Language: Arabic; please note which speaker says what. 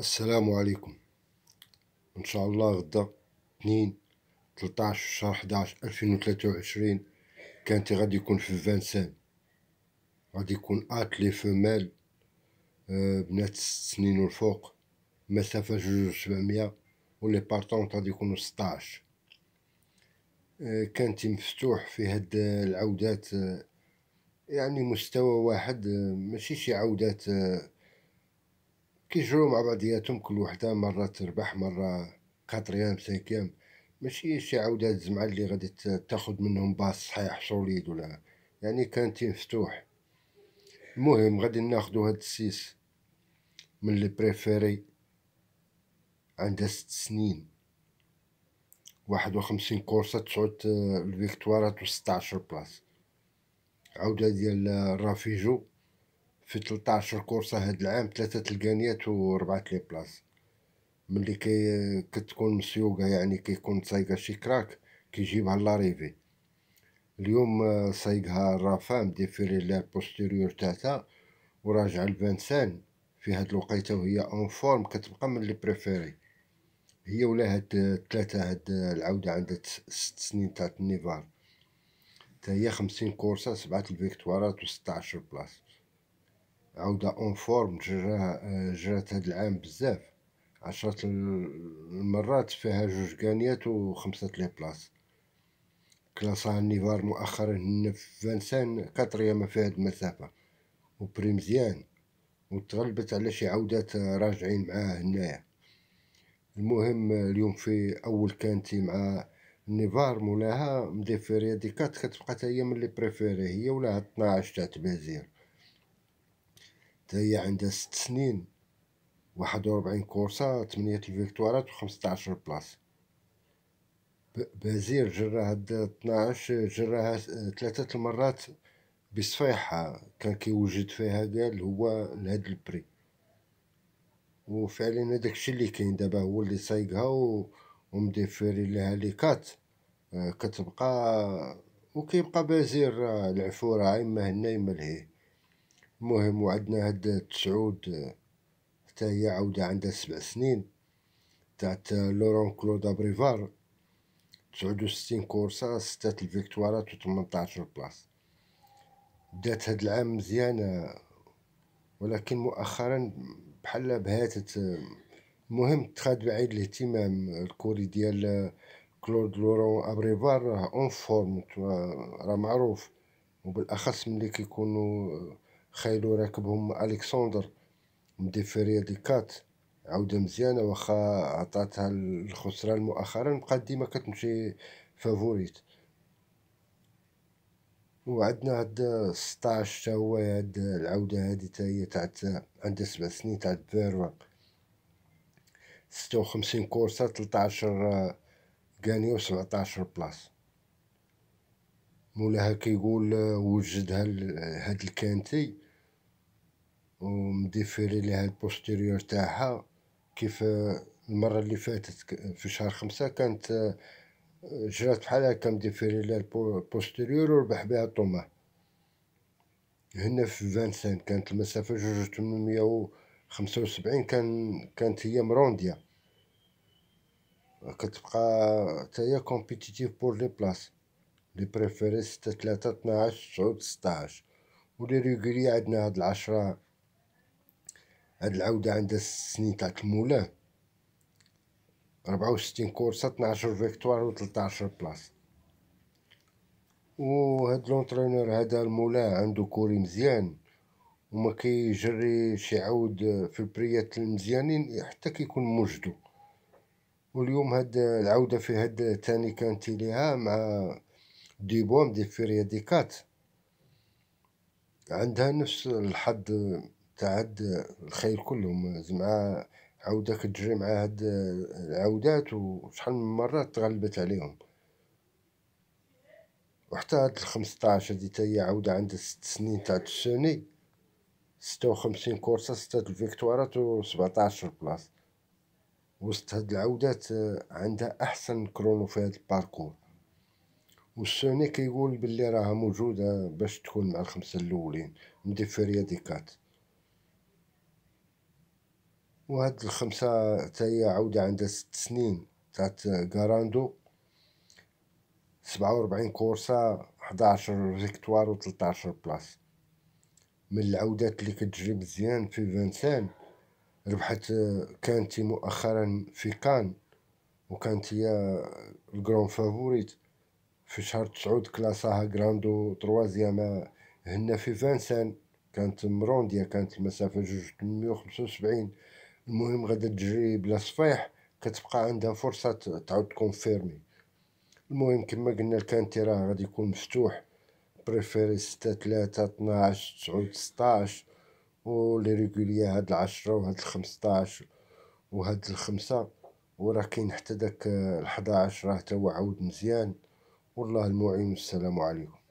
Speaker 1: السلام عليكم ان شاء الله غدا اثنين 13 شهر 11 2023 كانتي غادي يكون في فانسان غادي يكون اتلي لي فمال آه، بنات ست سنين والفوق مسافة جوج سبعمية ولي بارطونت غادي يكونو ستاش آه، كانت كانتي مفتوح في هاد العودات آه، يعني مستوى واحد ماشي شي عودات كيجرو مع بعضياتهم كل وحده مره تربح مره كاتريام سانكيام ماشي شي عودة زمعه اللي غادي تاخد منهم باص صحيح سوليد ولا يعني كان تيم مفتوح المهم غادي ناخدو هاد السيس من لي بريفيري عندها ست سنين واحد وخمسين كورسة تسعود الفيكتوارات و ستاشر بلاص عودة ديال رافيجو في 13 كورسة هاد العام ثلاثة تلقانيات وربعة لي بلاص ملي كي كتكون مسيوقة يعني كيكون سايقة شي كراك كيجيبها لاريفي اليوم سايقها آه، الرافام ديفيري لها البوستيريور تاعتها وراجع الفانسان في هاد الوقيته وهي اون فورم كتبقى من لي بريفيري هي ولا هاد الثلاثة هاد العودة عندها ست سنين تاع النيفار تا هي خمسين كورسة سبعة الفيكتوارات و ستاشر بلاص عوده اون فورم جراه جرات هاد العام بزاف عشرة المرات فيها جوج كانيات وخمسة لي بلاص كلاسها نيفار مؤخرا هنا في فانسان كاتريام في هاد المسافة وبري مزيان وتغلبت على شي عودات راجعين معاه هنايا المهم اليوم في اول كانتي مع نيفار مولاها مديفيريا دي كات كتبقى هي من لي بريفيري هي ولا 12 تاع تبازير حتى هي عندها ست سنين واحد وربعين كورسة تمنية الفيكتوارات عشر بلاص بازير جرى هاد طناعش جراها ثلاثة المرات بصفيحة كان كيوجد فيها قال هو لهاد البري وفعلا هذاك الشيء اللي كاين دابا هو اللي سايقها و... ومديفيري لها لي كات آه، كتبقى وكيبقى بازير آه، العفورة آه، اما هنا اما لهيه المهم وعندنا هاد تسعود حتى هي عاودة عندها سبع سنين تاعت لورون كلود ابريفار تسعود وستين كورسة ستة الفيكتوارات و تمنطاش بلاص بدات هاد العام مزيانة ولكن مؤخرا بحال بهاتت المهم تخاد بعيد الاهتمام الكوري ديال كلود لورون ابريفار راه اون فورم راه معروف وبالاخص ملي كيكونوا خايلو راكبهم الكسندر مديفيريا ديكات عودة مزيانة واخا عطاتها الخسران مؤخرا بقات ديما كتمشي فافوريت وعندنا هاد ستاش تا هو هاد العودة هادي تا هي تاعت عندها سبع سنين تاعت فيروا ستة وخمسين كورسة تلتاشر كاني سبعتاشر بلاص مولاها كيقول وجدها هاد الكانتي ومديفيري ليها البوستيريور تاعها كيف المره اللي فاتت في شهر خمسة كانت آه، جرات بحال هكا مديفيري ليها البوستيريور وربح بها طوما هنا في فانسان كانت المسافة جوج تمنمية وخمسة وسبعين كان كانت هي مروندية كتبقى هي كومبيتيتيف بور لي بلاص لي بريفيري ستة تلاتة تناعش تسعود ستاعش ولي ريغولي عندنا هاد العشرة هاد العودة عندها السنين تاع المولاه ربعة وستين كورسة تناشر فيكتوار و تلتاشر بلاص و هاد لونترينور هذا المولاه عندو كوري مزيان وما شي عود في البريات المزيانين حتى كيكون موجدو واليوم هاد العودة في هاد تاني كانت ليها مع دي بوم دي فيريا دي كات عندها نفس الحظ تعد الخيل كلهم زعما عاودة كتجري مع هاد العودات وشحال من مرة تغلبت عليهم وحتى هاد الخمسطاش هادي تاهي هي عاودة عندها ست سنين تاع الشاني ستة وخمسين كورسة ستة الفيكتوارات وسبعطاش بلاص وسط هاد العودات آه، عندها أحسن كرونو في هاد الباركور والشاني كيقول بلي راها موجودة باش تكون مع الخمسة الأولين ندير فيها رياضيكات وهاد الخمسة تاهي عودة عندها ست سنين تاعت كاراندو سبعة وربعين كورسة حداشر فيكتوار و تلتاشر بلاص من العودات اللي كتجري مزيان في فانسان ربحت كانتي مؤخرا في كان وكانت هي الجرون فافوريت في شهر تسعود كلاساها كراندو تروازيام هنا في فانسان كانت مروندية كانت المسافة جوج تمنمية وخمسة وسبعين المهم غدا تجري بلا صفيح كتبقى عندها فرصه تعاود تكونفيرمي المهم كما قلنا الكانتي راه غادي يكون مفتوح بريفيري ستة تلاتة طناعش تسعود ستاعش و لي ريغولية هاد العشرة و الخمسطاش الخمسطاعش هاد الخمسة و راه كاين حتى داك الحداعش راه تا هو عاود مزيان والله المعين والسلام عليكم